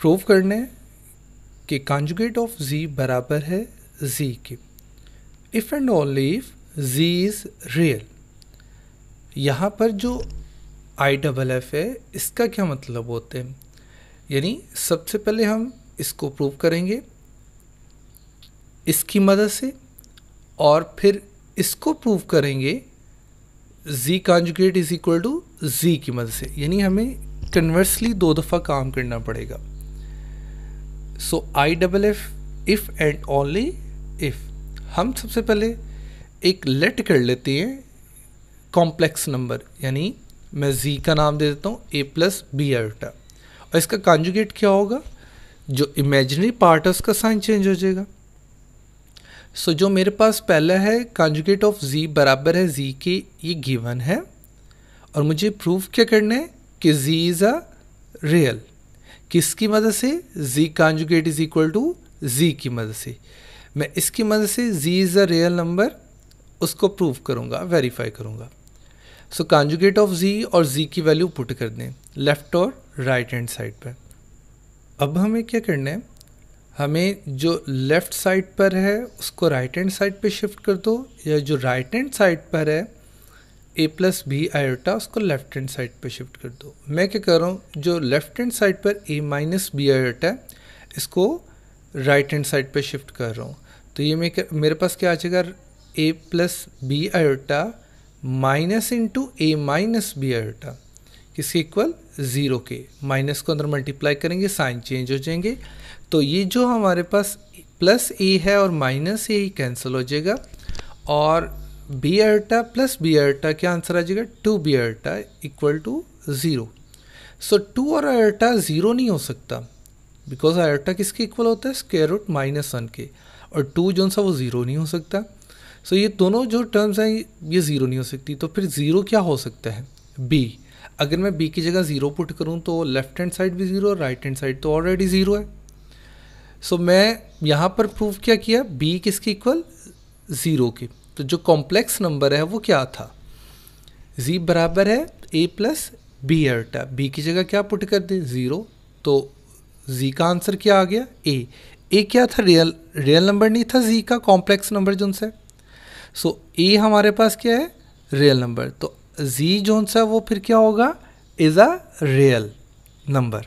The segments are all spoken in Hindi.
प्रूव करना है कि कॉन्जुगेट ऑफ जी बराबर है जी के if and only if z is real यहाँ पर जो आई डबल एफ है इसका क्या मतलब होते हैं यानी सबसे पहले हम इसको प्रूव करेंगे इसकी मदद से और फिर इसको प्रूव करेंगे z conjugate is equal to z की मदद से यानी हमें कन्वर्सली दो दफ़ा काम करना पड़ेगा so I double F if and only if हम सबसे पहले एक लेट कर लेते हैं कॉम्प्लेक्स नंबर यानी मैं जी का नाम दे देता हूँ ए प्लस बी अल्टा और इसका कॉन्जुगेट क्या होगा जो इमेजिनरी पार्ट है उसका साइन चेंज हो जाएगा सो so, जो मेरे पास पहला है कॉन्जुगेट ऑफ जी बराबर है जी के ये गिवन है और मुझे प्रूव क्या करना है कि जी इज़ अ रियल किसकी मदद से z conjugate is equal to z की मदद से मैं इसकी मदद से z is a real number उसको प्रूव करूँगा वेरीफाई करूँगा सो कॉन्जुगेट ऑफ जी और जी की वैल्यू पुट कर दें लेफ्ट और राइट हैंड साइड पर अब हमें क्या करना है हमें जो लेफ़्ट साइड पर है उसको राइट हैंड साइड पे शिफ्ट कर दो या जो राइट हैंड साइड पर है ए प्लस बी आयोटा उसको लेफ्ट हैंड साइड पर शिफ्ट कर दो मैं क्या कर रहा हूँ जो लेफ्ट हैंड साइड पर ए माइनस बी आयोटा इसको राइट हैंड साइड पर शिफ्ट कर रहा हूँ तो ये मैं मेरे पास क्या आ जाएगा a plus b iota minus into a minus b iota किसके इक्वल ज़ीरो के माइनस को अंदर मल्टीप्लाई करेंगे साइन चेंज हो जाएंगे तो ये जो हमारे पास प्लस ए है और माइनस ए ही कैंसिल हो जाएगा और b iota plus B iota क्या आंसर आ जाएगा two b iota equal to zero so two और अल्टा ज़ीरो नहीं हो सकता बिकॉज अल्टा किसके इक्वल होता है स्केयर रूट माइनस वन के और टू जो सा वो ज़ीरो नहीं हो सकता सो so, ये दोनों जो टर्म्स हैं ये ज़ीरो नहीं हो सकती तो फिर ज़ीरो क्या हो सकता है बी अगर मैं बी की जगह ज़ीरो पुट करूँ तो लेफ्ट हैंड साइड भी ज़ीरो और राइट हैंड साइड तो ऑलरेडी ज़ीरो है सो so, मैं यहाँ पर प्रूव क्या किया बी किसके इक्वल ज़ीरो के तो जो कॉम्प्लेक्स नंबर है वो क्या था जी बराबर है ए प्लस बी अल्टा बी की जगह क्या पुट कर दें ज़ीरो तो जी का आंसर क्या आ गया ए ए क्या था रियल रियल नंबर नहीं था जी का कॉम्प्लेक्स नंबर जो सो so, ए हमारे पास क्या है रियल नंबर तो जी जो सा वो फिर क्या होगा is a real number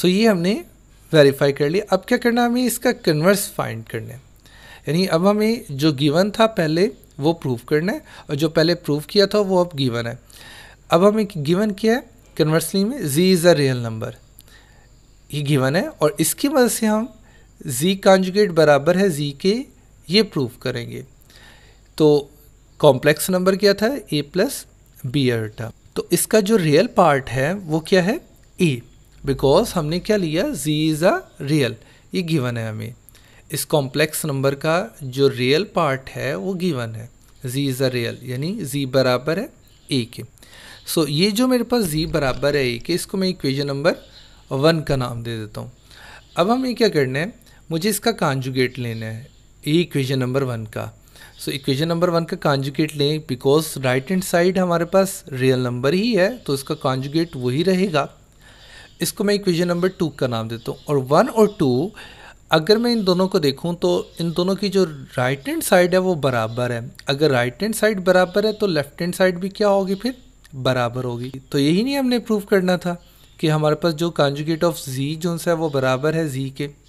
so ये हमने वेरीफाई कर लिया अब क्या करना है हमें इसका कन्वर्स फाइंड करना है यानी अब हमें जो गिवन था पहले वो प्रूफ करना है और जो पहले प्रूफ किया था वो अब गिवन है अब हमें गिवन किया है कन्वर्सली में z is a real number ये गिवन है और इसकी मदद से हम जी कॉन्जुगेट बराबर है जी के ये प्रूव करेंगे तो कॉम्प्लेक्स नंबर क्या था ए प्लस बी अल्टा तो इसका जो रियल पार्ट है वो क्या है ए बिकॉज हमने क्या लिया जी इज़ अ रियल ये गिवन है हमें इस कॉम्प्लेक्स नंबर का जो रियल पार्ट है वो गिवन है जी इज़ अ रियल यानी जी बराबर है ए के सो so, ये जो मेरे पास जी बराबर है a के इसको मैं इक्वेशन नंबर वन का नाम दे देता हूँ अब हमें क्या करना है मुझे इसका कांजुगेट लेना है ये इक्वेशन नंबर वन का सो इक्वेशन नंबर वन का कांजुगेट लें बिकॉज राइट हैंड साइड हमारे पास रियल नंबर ही है तो इसका कांजुगेट वही रहेगा इसको मैं इक्वेशन नंबर टू का नाम देता हूँ और वन और टू अगर मैं इन दोनों को देखूं तो इन दोनों की जो राइट हैंड साइड है वो बराबर है अगर राइट हैंड साइड बराबर है तो लेफ्ट हैंड साइड भी क्या होगी फिर बराबर होगी तो यही नहीं हमने प्रूव करना था कि हमारे पास जो कॉन्जुगेट ऑफ जी जोन्स है वो बराबर है जी के